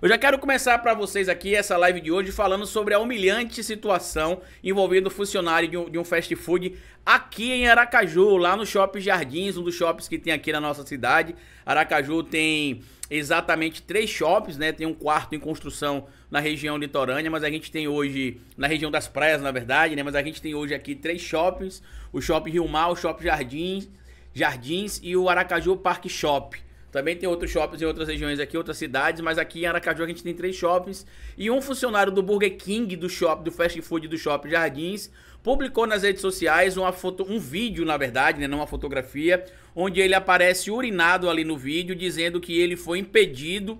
Eu já quero começar para vocês aqui essa live de hoje falando sobre a humilhante situação envolvendo o funcionário de um, de um fast food aqui em Aracaju, lá no Shopping Jardins, um dos shops que tem aqui na nossa cidade. Aracaju tem exatamente três shops, né? Tem um quarto em construção na região litorânea, mas a gente tem hoje, na região das praias, na verdade, né? Mas a gente tem hoje aqui três shops: o Shopping Rio Mar, o Shopping Jardins, Jardins e o Aracaju Park Shop. Também tem outros shoppings em outras regiões aqui, outras cidades, mas aqui em Aracaju a gente tem três shoppings. E um funcionário do Burger King, do shopping, do fast food do Shopping Jardins, publicou nas redes sociais uma foto, um vídeo, na verdade, né, não uma fotografia, onde ele aparece urinado ali no vídeo, dizendo que ele foi impedido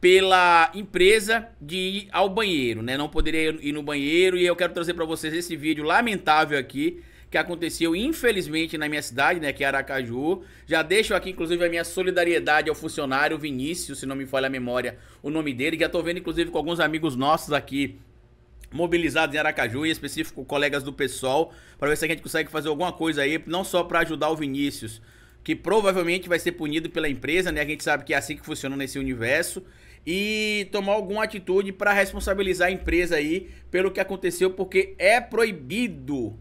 pela empresa de ir ao banheiro, né? Não poderia ir no banheiro e eu quero trazer para vocês esse vídeo lamentável aqui que aconteceu, infelizmente, na minha cidade, né, que é Aracaju. Já deixo aqui, inclusive, a minha solidariedade ao funcionário Vinícius, se não me falha a memória, o nome dele. Já tô vendo, inclusive, com alguns amigos nossos aqui mobilizados em Aracaju, em específico colegas do PSOL, para ver se a gente consegue fazer alguma coisa aí, não só para ajudar o Vinícius, que provavelmente vai ser punido pela empresa, né? A gente sabe que é assim que funciona nesse universo. E tomar alguma atitude para responsabilizar a empresa aí pelo que aconteceu, porque é proibido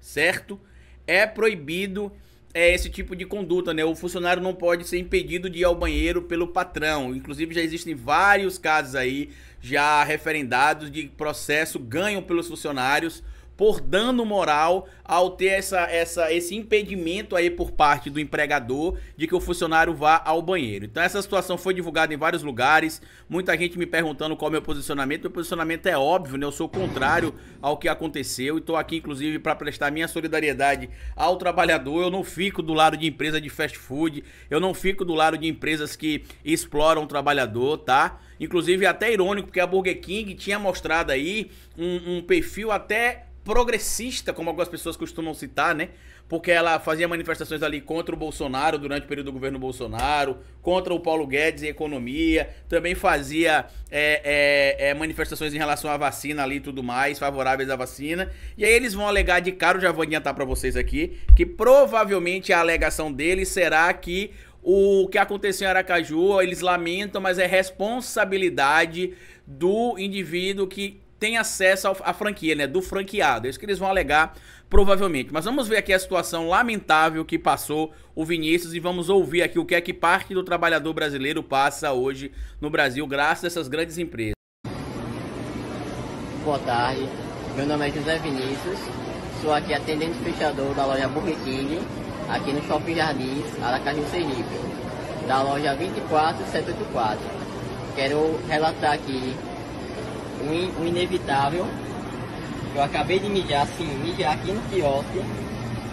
certo? É proibido é, esse tipo de conduta, né? O funcionário não pode ser impedido de ir ao banheiro pelo patrão. Inclusive, já existem vários casos aí já referendados de processo ganho pelos funcionários por dano moral ao ter essa, essa, esse impedimento aí por parte do empregador de que o funcionário vá ao banheiro. Então essa situação foi divulgada em vários lugares, muita gente me perguntando qual é o meu posicionamento, meu posicionamento é óbvio, né? eu sou contrário ao que aconteceu e estou aqui inclusive para prestar minha solidariedade ao trabalhador, eu não fico do lado de empresa de fast food, eu não fico do lado de empresas que exploram o trabalhador, tá? Inclusive é até irônico, porque a Burger King tinha mostrado aí um, um perfil até progressista, como algumas pessoas costumam citar, né? Porque ela fazia manifestações ali contra o Bolsonaro durante o período do governo Bolsonaro, contra o Paulo Guedes e economia, também fazia é, é, é, manifestações em relação à vacina ali e tudo mais, favoráveis à vacina. E aí eles vão alegar de cara, eu já vou adiantar para vocês aqui, que provavelmente a alegação deles será que o que aconteceu em Aracaju, eles lamentam, mas é responsabilidade do indivíduo que tem acesso à franquia, né? Do franqueado. É isso que eles vão alegar, provavelmente. Mas vamos ver aqui a situação lamentável que passou o Vinícius e vamos ouvir aqui o que é que parte do trabalhador brasileiro passa hoje no Brasil, graças a essas grandes empresas. Boa tarde, meu nome é José Vinícius, sou aqui atendente fechador da loja Burger King, aqui no Shopping Jardins, Aracaju, Sergipe, da loja 24784. Quero relatar aqui o, in, o inevitável. Eu acabei de mijar, sim, mijar aqui no quiosque,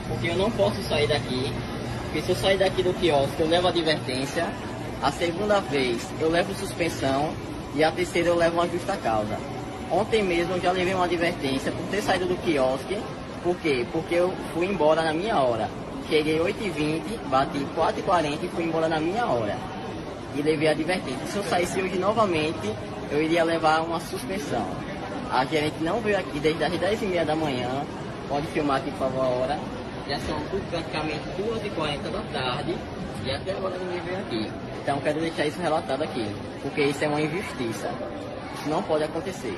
porque eu não posso sair daqui. Porque se eu sair daqui do quiosque, eu levo advertência. A segunda vez, eu levo suspensão. E a terceira, eu levo uma justa causa. Ontem mesmo, eu já levei uma advertência por ter saído do quiosque. Por quê? Porque eu fui embora na minha hora. Cheguei 8h20, bati 4h40 e fui embora na minha hora. E levei a advertência. Se eu saísse hoje novamente, eu iria levar uma suspensão. A gerente não veio aqui desde as 10h30 da manhã. Pode filmar aqui, por favor, a hora. Já são praticamente 2h40 da tarde e até agora ninguém veio aqui. Então quero deixar isso relatado aqui, porque isso é uma injustiça. Isso não pode acontecer.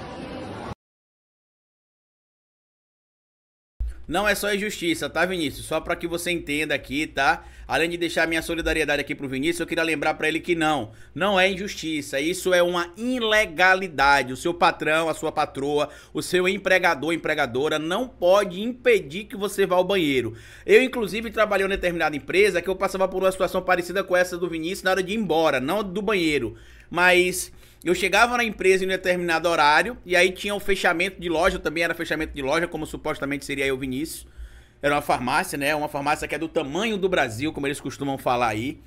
Não é só injustiça, tá, Vinícius? Só para que você entenda aqui, tá? Além de deixar minha solidariedade aqui pro Vinícius, eu queria lembrar para ele que não, não é injustiça, isso é uma ilegalidade. O seu patrão, a sua patroa, o seu empregador, empregadora não pode impedir que você vá ao banheiro. Eu inclusive trabalhei em determinada empresa que eu passava por uma situação parecida com essa do Vinícius na hora de ir embora, não do banheiro, mas eu chegava na empresa em um determinado horário e aí tinha o um fechamento de loja, também era fechamento de loja, como supostamente seria eu, Vinícius. Era uma farmácia, né? Uma farmácia que é do tamanho do Brasil, como eles costumam falar aí.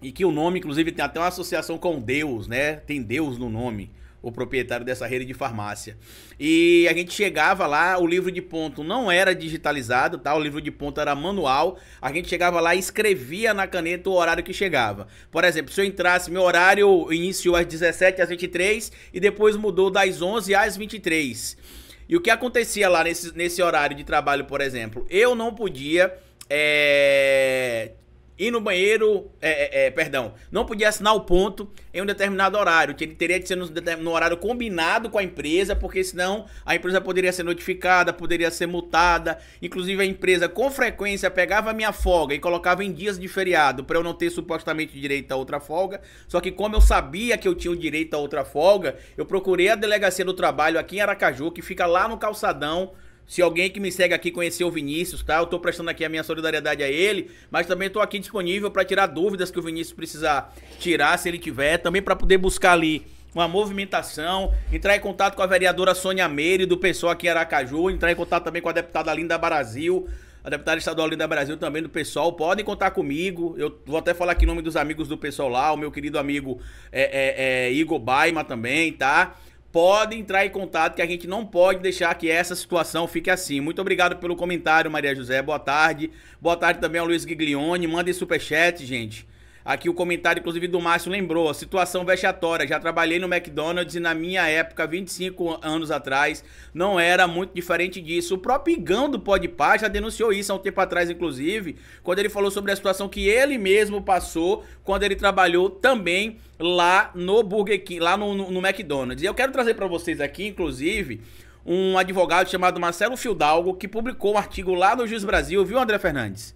E que o nome, inclusive, tem até uma associação com Deus, né? Tem Deus no nome, o proprietário dessa rede de farmácia. E a gente chegava lá, o livro de ponto não era digitalizado, tá? O livro de ponto era manual. A gente chegava lá e escrevia na caneta o horário que chegava. Por exemplo, se eu entrasse, meu horário iniciou às 17 às 23 e depois mudou das 11 às 23. E o que acontecia lá nesse, nesse horário de trabalho, por exemplo? Eu não podia é, ir no banheiro, é, é, é, perdão, não podia assinar o ponto em um determinado horário, que ele teria que ser no, no, horário combinado com a empresa, porque senão a empresa poderia ser notificada, poderia ser multada, inclusive a empresa com frequência pegava minha folga e colocava em dias de feriado para eu não ter supostamente direito a outra folga, só que como eu sabia que eu tinha o direito a outra folga, eu procurei a delegacia do trabalho aqui em Aracaju, que fica lá no calçadão, se alguém que me segue aqui conheceu o Vinícius, tá? Eu tô prestando aqui a minha solidariedade a ele, mas também tô aqui disponível para tirar dúvidas que o Vinícius precisar tirar, se ele tiver, também para poder buscar ali uma movimentação, entrar em contato com a vereadora Sônia Meire, do pessoal aqui em Aracaju, entrar em contato também com a deputada Linda Brasil, a deputada estadual Linda Brasil também do pessoal. Podem contar comigo. Eu vou até falar aqui em nome dos amigos do pessoal lá, o meu querido amigo é, é, é, Igor Baima também, tá? podem entrar em contato, que a gente não pode deixar que essa situação fique assim. Muito obrigado pelo comentário, Maria José. Boa tarde. Boa tarde também ao Luiz Giglione. Mandem superchat, gente. Aqui o comentário, inclusive, do Márcio lembrou. Situação vexatória. Já trabalhei no McDonald's e na minha época, 25 anos atrás, não era muito diferente disso. O próprio Igão do Podpah já denunciou isso há um tempo atrás, inclusive, quando ele falou sobre a situação que ele mesmo passou quando ele trabalhou também lá no Burger King, lá no, no, no McDonald's. E eu quero trazer para vocês aqui, inclusive, um advogado chamado Marcelo Fildalgo, que publicou um artigo lá no Juiz Brasil, viu, André Fernandes?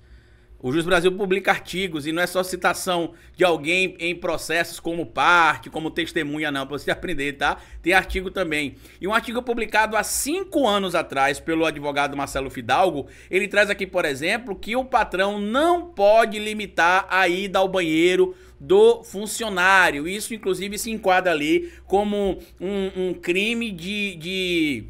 O Juiz Brasil publica artigos e não é só citação de alguém em processos como parte, como testemunha, não, para você aprender, tá? Tem artigo também. E um artigo publicado há cinco anos atrás pelo advogado Marcelo Fidalgo, ele traz aqui, por exemplo, que o patrão não pode limitar a ida ao banheiro do funcionário. Isso, inclusive, se enquadra ali como um, um crime de, de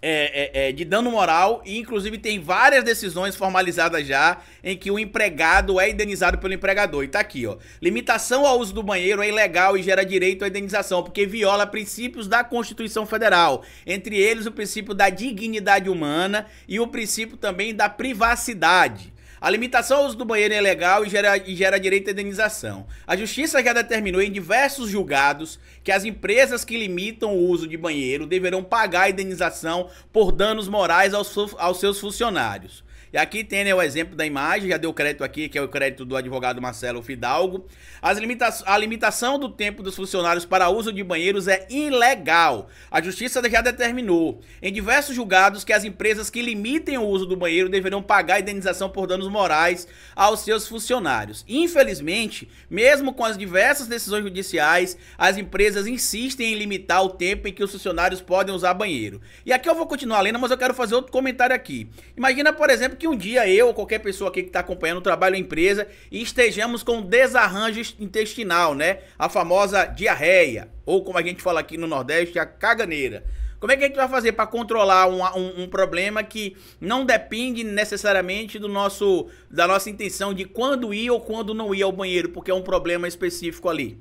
é, é, é, de dano moral e inclusive tem várias decisões formalizadas já em que o empregado é indenizado pelo empregador. E tá aqui, ó. Limitação ao uso do banheiro é ilegal e gera direito à indenização, porque viola princípios da Constituição Federal, entre eles o princípio da dignidade humana e o princípio também da privacidade. A limitação ao uso do banheiro é legal e gera, e gera direito à indenização. A justiça já determinou em diversos julgados que as empresas que limitam o uso de banheiro deverão pagar a indenização por danos morais aos, aos seus funcionários. E aqui tem né, o exemplo da imagem, já deu crédito aqui, que é o crédito do advogado Marcelo Fidalgo. As limita a limitação do tempo dos funcionários para uso de banheiros é ilegal. A justiça já determinou em diversos julgados que as empresas que limitem o uso do banheiro deverão pagar indenização por danos morais aos seus funcionários. Infelizmente, mesmo com as diversas decisões judiciais, as empresas insistem em limitar o tempo em que os funcionários podem usar banheiro. E aqui eu vou continuar lendo, mas eu quero fazer outro comentário aqui. Imagina, por exemplo, que que um dia eu ou qualquer pessoa aqui que está acompanhando o trabalho em empresa estejamos com desarranjo intestinal, né? A famosa diarreia, ou como a gente fala aqui no Nordeste, a caganeira. Como é que a gente vai fazer para controlar um, um, um, problema que não depende necessariamente do nosso, da nossa intenção de quando ir ou quando não ir ao banheiro, porque é um problema específico ali?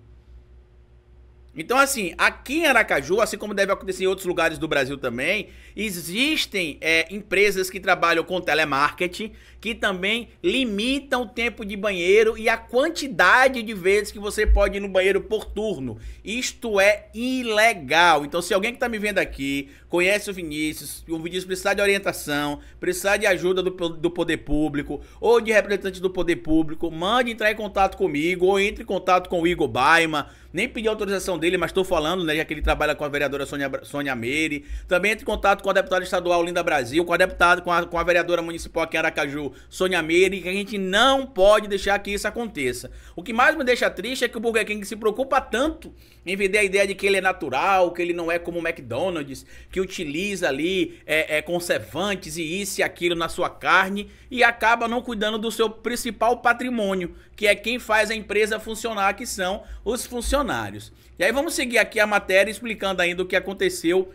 Então, assim, aqui em Aracaju, assim como deve acontecer em outros lugares do Brasil também, existem é, empresas que trabalham com telemarketing que também limitam o tempo de banheiro e a quantidade de vezes que você pode ir no banheiro por turno. Isto é ilegal. Então, se alguém que está me vendo aqui conhece o Vinícius, o Vinícius precisar de orientação, precisar de ajuda do, do poder público ou de representante do poder público, mande entrar em contato comigo ou entre em contato com o Igor Baima nem pedi autorização dele, mas estou falando, né, já que ele trabalha com a vereadora Sônia, Sônia Meire. Também entre em contato com a deputada estadual Linda Brasil, com a deputada, com a, com a vereadora municipal aqui em Aracaju, Sônia Meire, que a gente não pode deixar que isso aconteça. O que mais me deixa triste é que o Burger King se preocupa tanto em vender a ideia de que ele é natural, que ele não é como o McDonald's, que utiliza ali é, é, conservantes e isso e aquilo na sua carne e acaba não cuidando do seu principal patrimônio, que é quem faz a empresa funcionar, que são os funcionários funcionários. E aí vamos seguir aqui a matéria explicando ainda o que aconteceu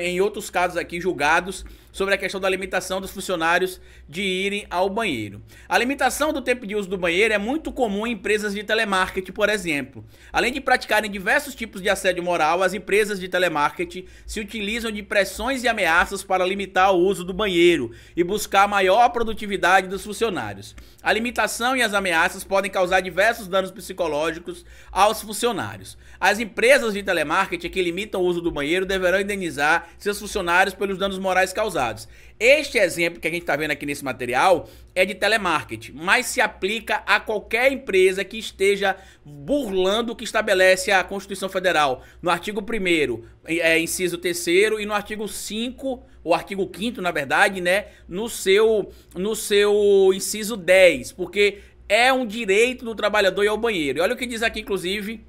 em outros casos aqui julgados sobre a questão da limitação dos funcionários de irem ao banheiro. A limitação do tempo de uso do banheiro é muito comum em empresas de telemarketing, por exemplo. Além de praticarem diversos tipos de assédio moral, as empresas de telemarketing se utilizam de pressões e ameaças para limitar o uso do banheiro e buscar maior produtividade dos funcionários. A limitação e as ameaças podem causar diversos danos psicológicos aos funcionários. As empresas de telemarketing que limitam o uso do banheiro deverão indenizar seus funcionários pelos danos morais causados dados. Este exemplo que a gente está vendo aqui nesse material é de telemarketing, mas se aplica a qualquer empresa que esteja burlando o que estabelece a Constituição Federal. No artigo 1 é, inciso 3 e no artigo 5, ou artigo 5 na verdade, né, no seu, no seu inciso 10, porque é um direito do trabalhador ir ao banheiro. E olha o que diz aqui, inclusive,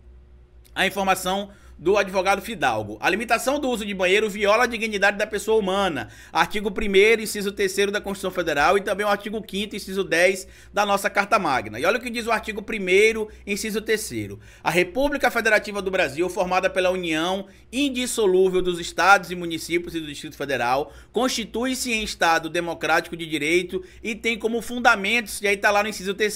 a informação do advogado Fidalgo. A limitação do uso de banheiro viola a dignidade da pessoa humana. Artigo 1 inciso 3 da Constituição Federal e também o artigo 5 inciso 10 da nossa Carta Magna. E olha o que diz o artigo 1 inciso 3 A República Federativa do Brasil, formada pela União indissolúvel dos estados e municípios e do Distrito Federal, constitui-se em Estado democrático de direito e tem como fundamentos, e aí tá lá no inciso 3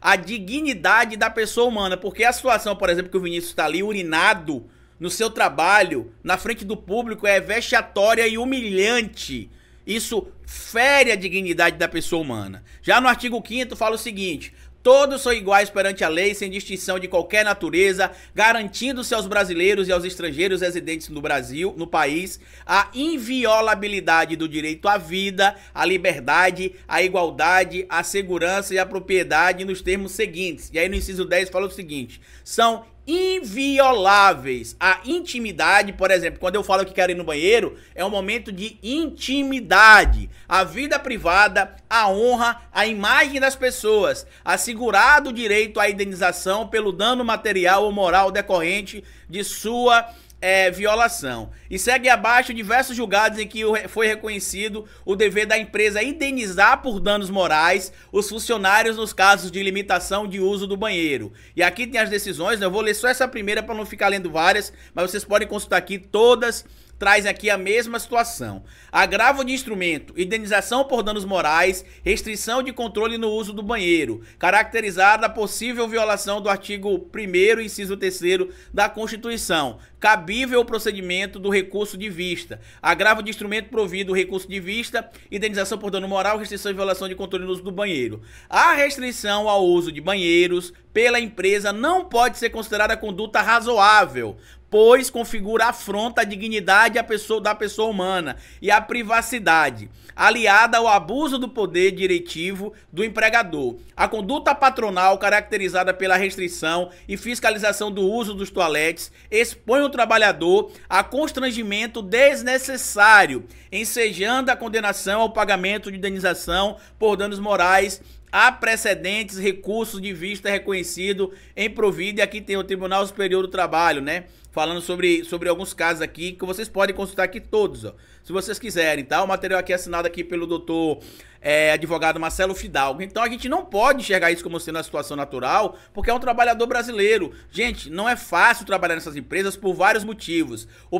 a dignidade da pessoa humana, porque a situação, por exemplo, que o Vinícius está ali urinado no seu trabalho, na frente do público, é vexatória e humilhante. Isso fere a dignidade da pessoa humana. Já no artigo 5 fala o seguinte: Todos são iguais perante a lei, sem distinção de qualquer natureza, garantindo-se aos brasileiros e aos estrangeiros residentes no Brasil, no país, a inviolabilidade do direito à vida, à liberdade, à igualdade, à segurança e à propriedade nos termos seguintes. E aí no inciso 10 fala o seguinte: são invioláveis. A intimidade, por exemplo, quando eu falo que quero ir no banheiro, é um momento de intimidade. A vida privada, a honra, a imagem das pessoas, assegurado o direito à indenização pelo dano material ou moral decorrente de sua é, violação. E segue abaixo diversos julgados em que foi reconhecido o dever da empresa indenizar por danos morais os funcionários nos casos de limitação de uso do banheiro. E aqui tem as decisões, né? eu vou ler só essa primeira para não ficar lendo várias, mas vocês podem consultar aqui todas traz aqui a mesma situação. Agravo de instrumento, indenização por danos morais, restrição de controle no uso do banheiro, caracterizada a possível violação do artigo 1 inciso 3 da Constituição. Cabível o procedimento do recurso de vista. Agravo de instrumento provido recurso de vista, indenização por dano moral, restrição e violação de controle no uso do banheiro. A restrição ao uso de banheiros pela empresa não pode ser considerada conduta razoável, pois configura afronta à dignidade pessoa, da pessoa humana e à privacidade, aliada ao abuso do poder diretivo do empregador. A conduta patronal, caracterizada pela restrição e fiscalização do uso dos toaletes, expõe o trabalhador a constrangimento desnecessário, ensejando a condenação ao pagamento de indenização por danos morais há precedentes, recursos de vista reconhecido em provida. E aqui tem o Tribunal Superior do Trabalho, né? Falando sobre, sobre alguns casos aqui, que vocês podem consultar aqui todos, ó. Se vocês quiserem, tá? O material aqui é assinado aqui pelo doutor é, advogado Marcelo Fidalgo. Então a gente não pode enxergar isso como sendo uma situação natural, porque é um trabalhador brasileiro. Gente, não é fácil trabalhar nessas empresas por vários motivos. O